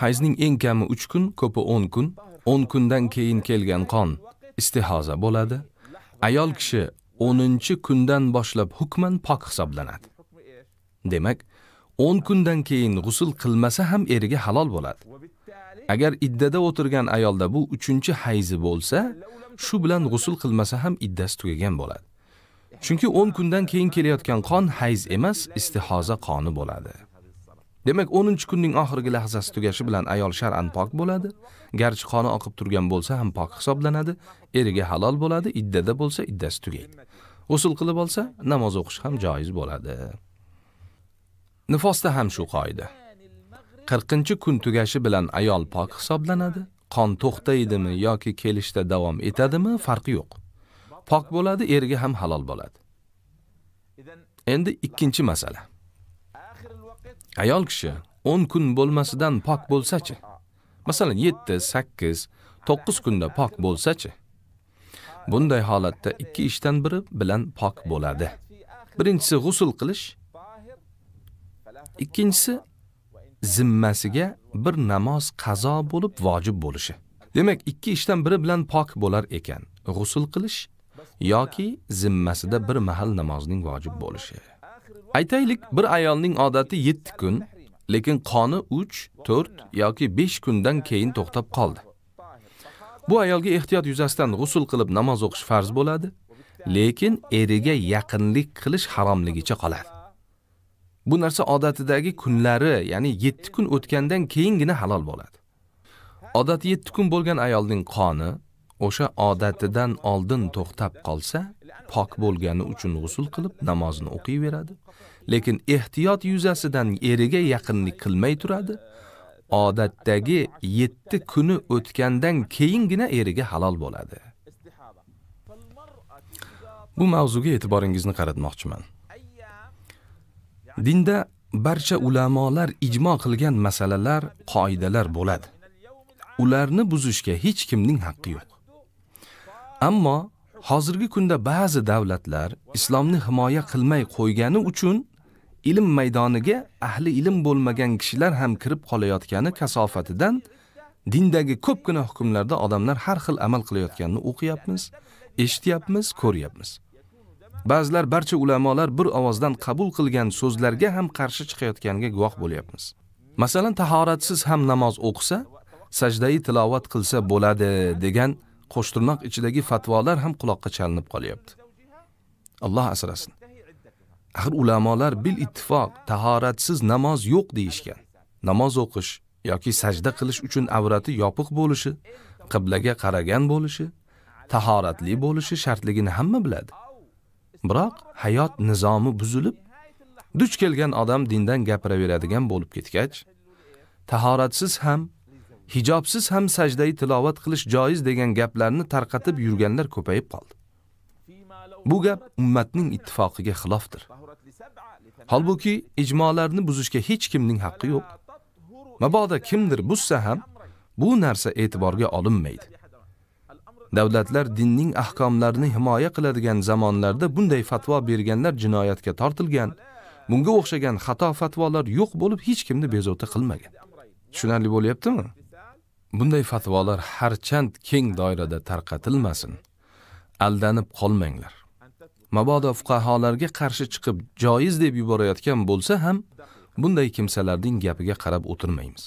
hayzning eng kami 3 kun ko'pi 10 kun 10 kundan keyin kelgan qon istihoza bo'ladi ayol kishi 10 kundan boshlab hukman pok hisoblanadi demak 10 kundan keyin g'usul qilmasa ham eriga halol bo'ladi agar iddada o'tirgan ayolda bu 3 hayzi bo'lsa shu bilan g'usul qilmasa ham iddasi tugagan bo'ladi chunki 10 kundan keyin kelayotgan qon hayz emas istihoza qoni bo'ladi demak 10 kunning oxirgi lahzasi tugashi bilan ayol shar'an pok bo'ladi garchi qoni oqib turgan bo'lsa ham pok hisoblanadi eriga halol bo'ladi iddada bo'lsa iddasi tugaydi g'usul qilib olsa namoz o'qish ham joiz bo'ladi nifosda ham shu qoida qirqinchi kun tugashi bilan ayol pok hisoblanadi qon to'xtaydimi yoki kelishda davom etadimi farqi yo'q pok bo'ladi eriga ham halol bo'ladi endi ikkinchi masala ayol kishi 10 kun bo'lmasidan pok bo'lsachi? Masalan, 7, 8, 9 kunda pok bo'lsachi? Bunday holatda ikki ishdan biri bilan pok bo'ladi. Birinchisi g'usl qilish, ikkinchisi zimmasiga bir namoz qazo bo'lib vojib bo'lishi. Demak, ikki ishdan biri bilan pok bo'lar ekan. G'usl qilish yoki zimmasida bir mahal namozning vojib bo'lishi. Aytaylik, bir ayolning odati 7 kun, lekin qoni 3, 4 yoki 5 kundan keyin to'xtab qoldi. Bu ayolga ehtiyot yuzasidan g'usl qilib namoz o'qish farz bo'ladi, lekin eriga yaqinlik qilish haromligicha qoladi. Bu narsa odatidagi kunlari, ya'ni 7 kun o'tgandan keyingina halol bo'ladi. Odati 7 kun bo'lgan ayolning qoni o'sha odatidan oldin to'xtab qolsa, pok bo'lgani uchun g'usul qilib namozini o'qiyveradi lekin ehtiyot yuzasidan eriga yaqinlik qilmay turadi odatdagi 7 kuni o'tgandan keyingina eriga halol bo'ladi bu mavzuga e'tiboringizni qaratmoqchiman dinda barcha ulamolar ijmo qilgan masalalar qoidalar bo'ladi ularni buzishga hech kimning haqqi yo'q ammo hozirgi kunda ba'zi davlatlar islomni himoya qilmay qo'ygani uchun ilm maydoniga ahli ilm bo'lmagan kishilar ham kirib qolayotgani kasofatidan dindagi ko'pgina hukmlarda odamlar har xil amal qilayotganini o'qiyapmiz, eshityapmiz, ko'ryapmiz. Ba'zilar barcha ulamolar bir ovozdan qabul qilgan so'zlarga ham qarshi chiqayotganiga guvoh bo'lyapmiz. Masalan, tahoratsiz ham namoz o'qisa, sajdai tilovat qilsa bo'ladi degan qo'shtirnoq ichidagi fatvolar ham quloqqa chalinib qolyapti alloh asrasin axir ulamolar bil ittifoq tahoratsiz namoz yo'q deyishgan namoz o'qish yoki sajda qilish uchun avrati yopiq bo'lishi qiblaga qaragan bo'lishi tahoratli bo'lishi shartligini hamma biladi biroq hayot nizomi buzilib duch kelgan odam dindan gapiraveradigan bo'lib ketgach tahoratsiz ham hijobsiz ham sajdai tilovat qilish joiz degan gaplarni tarqatib yurganlar ko'payib qoldi. Bu gap ummatning ittifoqiga xilofdir. Holbuki ijmolarni buzishga hech kimning haqqi yo'q. Mabodo kimdir buzsa ham, bu narsa e'tiborga olinmaydi. Davlatlar dinning ahkomlarini himoya qiladigan zamonlarda bunday fatvo berganlar jinoyatga tortilgan, bunga o'xshagan xato fatvolar yo'q bo'lib hech kimni bezovta qilmagan. Tushunarli bo'lyaptimi? bunday fatvolar harchand keng doirada tarqatilmasin aldanib qolmanglar mabodo fuqaholarga qarshi chiqib joiz deb yuborayotgan bo'lsa ham bunday kimsalarning gapiga qarab o'tirmaymiz